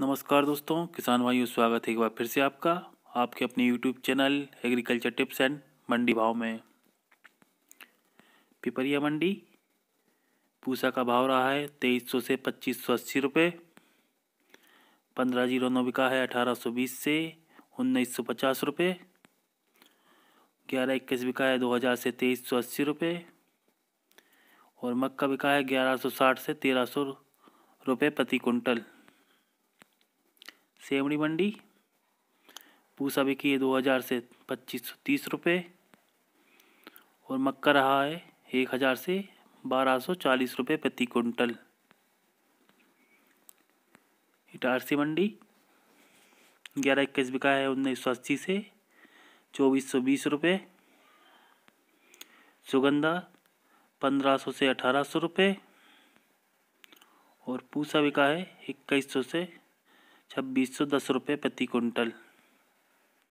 नमस्कार दोस्तों किसान भाइयों स्वागत है एक बार फिर से आपका आपके अपने YouTube channel agriculture tips and मंडी भाव में पिपरिया मंडी पूसा का भाव रहा है तेईस सौ से पच्चीस सौ अस्सी रुपये पंद्रह जीरो नौ बिका है अठारह सौ बीस से उन्नीस सौ पचास रुपये ग्यारह इक्कीस बिका है दो हज़ार से तेईस सौ अस्सी रुपये और मक्का बिका है ग्यारह सौ साठ से तेरह सौ रुपये प्रति कुंटल सेवड़ी मंडी पूसा बिकी है दो हज़ार से पच्चीस सौ तीस रुपये और मक्का रहा है एक हज़ार से बारह सौ चालीस रुपये प्रति कुंटल इटारसी मंडी ग्यारह इक्कीस बिका है उन्नीस सौ अस्सी से चौबीस सौ बीस रुपये सुगंधा पंद्रह सौ से अठारह सौ रुपये और पूसा बिका है इक्कीस सौ से छब्बीस सौ दस रुपये प्रति कुंटल